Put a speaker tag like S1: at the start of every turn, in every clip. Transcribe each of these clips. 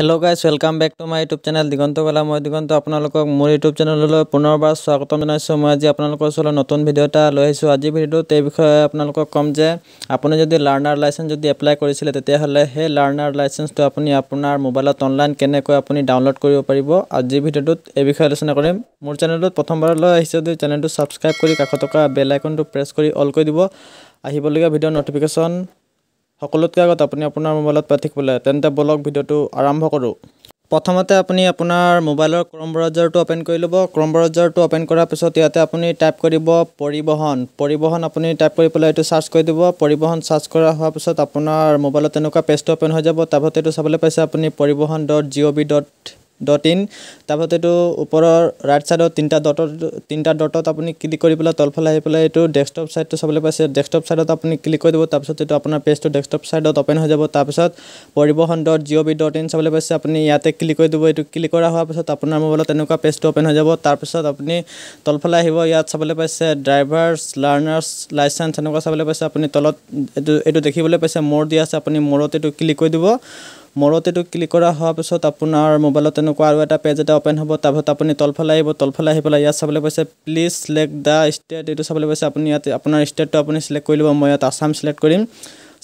S1: hello' guys welcome back to my YouTube channel Diganta বেলা মই দিগন্ত আপোনালোকক মোৰ ইউটিউব চেনেললৈ পুনৰবাৰ স্বাগতম জনাইছোঁ মই আজি আপোনালোকৰ ওচৰলৈ নতুন ভিডিঅ' এটা লৈ আহিছোঁ আজিৰ ভিডিঅ'টোত এই বিষয়ে আপোনালোকক ক'ম যে আপুনি যদি লাৰ্ণাৰ লাইচেঞ্চ যদি এপ্লাই কৰিছিলে তেতিয়াহ'লে সেই লাৰ্ণাৰ লাইচেঞ্চটো আপুনি আপোনাৰ মোবাইলত অনলাইন কেনেকৈ আপুনি ডাউনলোড কৰিব পাৰিব আজিৰ ভিডিঅ'টোত এই বিষয়ে আলোচনা কৰিম মোৰ চেনেলটোত প্ৰথমবাৰলৈ আহিছে যদি চেনেলটো ছাবস্ক্ৰাইব কৰি কাষত থকা বেল আইকনটো প্ৰেছ কৰি অল কৰি দিব আহিবলগীয়া ভিডিঅ' নটিফিকেশ্যন সকলোতকৈ আগত আপুনি আপোনাৰ মোবাইলত পাই থাকিবলৈ তেন্তে ব্লগ ভিডিঅ'টো আৰম্ভ কৰোঁ প্ৰথমতে আপুনি আপোনাৰ মোবাইলৰ ক্ৰম ব্ৰজাৰটো অ'পেন কৰি ল'ব ক্ৰম ব্ৰজাৰটো অ'পেন কৰাৰ পিছত ইয়াতে আপুনি টাইপ কৰিব পৰিবহণ পৰিবহণ আপুনি টাইপ কৰি পেলাই এইটো চাৰ্চ কৰি দিব পৰিবহণ চাৰ্চ কৰা হোৱাৰ পিছত আপোনাৰ মোবাইলত তেনেকুৱা পেজটো অ'পেন হৈ যাব তাৰপিছত এইটো চাবলৈ পাইছে আপুনি Parivahan dot G O' V dot dot in তাৰপিছত এইটো ওপৰৰ ৰাইট চাইডৰ তিনিটা ডটত তিনিটা ডটত আপুনি ক্লিক কৰি পেলাই তলফালে আহি পেলাই এইটো ডেস্কটপ চাইডটো চাবলৈ পাইছে ডেস্কটপ চাইডত আপুনি ক্লিক কৰি দিব তাৰপিছত এইটো আপোনাৰ পেজটো ডেস্কটপ চাইডত অ'পেন হৈ যাব তাৰপিছত Parivahan dot G O' V dot in চাবলৈ পাইছে আপুনি ইয়াতে ক্লিক কৰি দিব এইটো ক্লিক কৰা হোৱাৰ পাছত আপোনাৰ মোবাইলত তেনেকুৱা পেজটো অ'পেন হৈ যাব তাৰপিছত আপুনি তলফালে আহিব ইয়াত চাবলৈ পাইছে ড্ৰাইভাৰছ লাৰ্ণাৰ্ছ লাইচেঞ্চ এনেকুৱা চাবলৈ পাইছে আপুনি তলত এইটো এইটো দেখিবলৈ পাইছে মোৰ দিয়া আছে আপুনি মোৰত এইটো ক্লিক কৰি দিব মূৰত এইটো ক্লিক কৰা হোৱাৰ পিছত আপোনাৰ মোবাইলত এনেকুৱা আৰু এটা পেজ এটা অ'পেন হ'ব তাৰপিছত আপুনি তলফালে আহিব তলফালে আহি পেলাই ইয়াত চাবলৈ পাইছে প্লিজ চিলেক্ট দ্য ষ্টেট এইটো চাবলৈ পাইছে আপুনি ইয়াত আপোনাৰ ষ্টেটটো আপুনি চিলেক্ট কৰি ল'ব মই ইয়াত আছাম চিলেক্ট কৰিম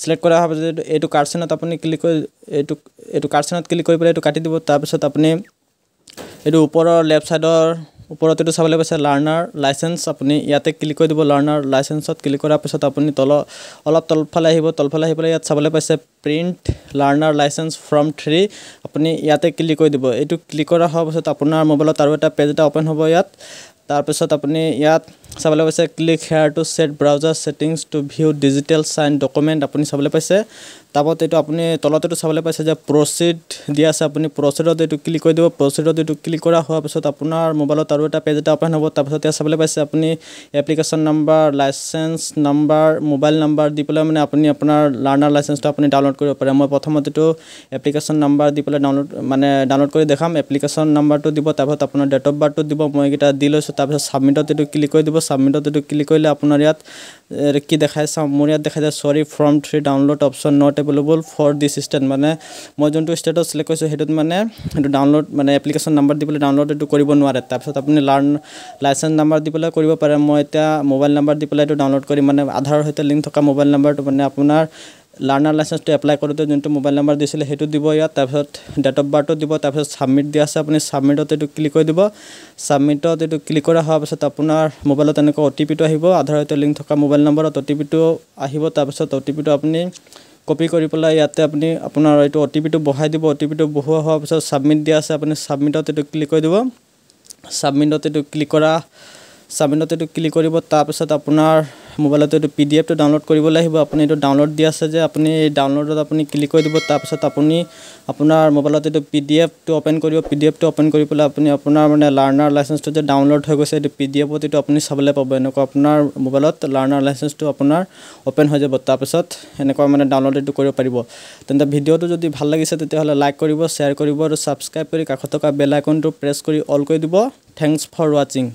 S1: চিলেক্ট কৰা হোৱাৰ পিছত এইটো কাৰ্চেনত আপুনি ক্লিক কৰি এইটো এইটো কাৰ্চেনত ক্লিক কৰি পেলাই এইটো কাটি দিব তাৰপিছত আপুনি এইটো ওপৰৰ লেফ্ট চাইডৰ ওপৰত এইটো চাবলৈ পাইছে লাৰ্ণাৰ লাইচেঞ্চ আপুনি ইয়াতে ক্লিক কৰি দিব লাৰ্ণাৰ লাইচেঞ্চত ক্লিক কৰাৰ পিছত আপুনি তল অলপ তলফালে আহিব তলফালে আহি পেলাই ইয়াত চাবলৈ পাইছে print learner licence form three আপুনি ইয়াতে ক্লিক কৰি দিব এইটো ক্লিক কৰা হোৱাৰ পিছত আপোনাৰ মোবাইলত আৰু এটা পেজ এটা অ'পেন হ'ব ইয়াত তাৰপিছত আপুনি ইয়াত চাবলৈ পাইছে click here to set browser settings to view digital sign document আপুনি চাবলৈ পাইছে তাৰপত এইটো আপুনি তলতেতো চাবলৈ পাইছে যে প্ৰচিড দিয়া আছে আপুনি প্ৰচিডত এইটো ক্লিক কৰি দিব প্ৰচিডত এইটো ক্লিক কৰা হোৱাৰ পিছত আপোনাৰ মোবাইলত আৰু এটা পেজ এটা অ'পেন হ'ব তাৰপিছত ইয়াত চাবলৈ পাইছে আপুনি application number licence number mobile number দি পেলাই মানে আপুনি আপোনাৰ লাৰ্ণাৰ লাইচেঞ্চটো আপুনি ডাউনলোড ডাউনলোড কৰিব পাৰে মই প্ৰথমতে এইটো এপ্লিকেশ্যন নাম্বাৰ দি পেলাই ডাউনলোড মানে ডাউনলোড কৰি দেখাম এপ্লিকেশ্যন নাম্বাৰটো দিব তাৰপিছত আপোনাৰ ডেট অফ বাৰ্থটো দিব মই এইকেইটা দি লৈছোঁ তাৰপিছত ছাবমিটত এইটো ক্লিক কৰি দিব ছাবমিটত এইটো ক্লিক কৰিলে আপোনাৰ ইয়াত কি দেখাই চাওঁ মোৰ ইয়াত দেখাই যায় sorry form three download option not available for this state মানে মই যোনটো ষ্টেটত ছিলেক্ট কৰিছোঁ সেইটোত মানে সেইটো ডাউনলোড মানে এপ্লিকেশ্যন নাম্বাৰ দি পেলাই ডাউনলোড এইটো কৰিব নোৱাৰে তাৰপিছত আপুনি লাৰ্ণ লাইচেঞ্চ নাম্বাৰ দি পেলাই কৰিব পাৰে মই এতিয়া মোবাইল নাম্বাৰ দি পেলাই এইটো ডাউনলোড কৰি মানে আধাৰৰ সৈতে লিংক থকা মোবাইল নাম্বাৰটো মানে আপোনাৰ লাৰ্ণাৰ লাইচেঞ্চটো এপ্লাই কৰোঁতে যোনটো মোবাইল নাম্বাৰ দিছিলে সেইটো দিব ইয়াত তাৰপিছত ডেট অফ বাৰ্থটো দিব তাৰপিছত ছাবমিট দিয়া আছে আপুনি ছাবমিটত এইটো ক্লিক কৰি দিব ছাবমিটত এইটো ক্লিক কৰা হোৱাৰ পিছত আপোনাৰ মোবাইলত এনেকৈ অ' টি পিটো আহিব আধাৰত লিংক থকা মোবাইল নম্বৰত অ' টি পিটো আহিব তাৰপিছত অ' টি পিটো আপুনি কপি কৰি পেলাই ইয়াতে আপুনি আপোনাৰ এইটো অ' টি পিটো বহাই দিব অ' টি পিটো বহোৱা হোৱাৰ পিছত ছাবমিট দিয়া আছে আপুনি ছাবমিটত এইটো ক্লিক কৰি দিব ছাবমিটত এইটো ক্লিক কৰা ছাবমিটত এইটো ক্লিক কৰিব তাৰপিছত আপোনাৰ মোবাইলত এইটো পি ডি এফটো ডাউনলোড কৰিবলৈ আহিব আপুনি এইটো ডাউনলোড দি আছে যে আপুনি এই ডাউনলোডত আপুনি ক্লিক কৰি দিব তাৰপিছত আপুনি আপোনাৰ মোবাইলত এইটো পি ডি এফটো অ'পেন কৰিব পি ডি এফটো অ'পেন কৰি পেলাই আপুনি আপোনাৰ মানে লাৰ্ণাৰ লাইচেঞ্চটো যে ডাউনলোড হৈ গৈছে এইটো পি ডি এফত এইটো আপুনি চাবলৈ পাব এনেকুৱা আপোনাৰ মোবাইলত লাৰ্ণাৰ লাইচেঞ্চটো আপোনাৰ অ'পেন হৈ যাব তাৰপিছত এনেকুৱা মানে ডাউনলোড এইটো কৰিব পাৰিব তেন্তে ভিডিঅ'টো যদি ভাল লাগিছে তেতিয়াহ'লে লাইক কৰিব শ্বেয়াৰ কৰিব আৰু ছাবস্ক্ৰাইব কৰি কাষত থকা বেল আইকনটো প্ৰেছ কৰি অল কৰি দিব থেংকছ ফৰ ৱাচিং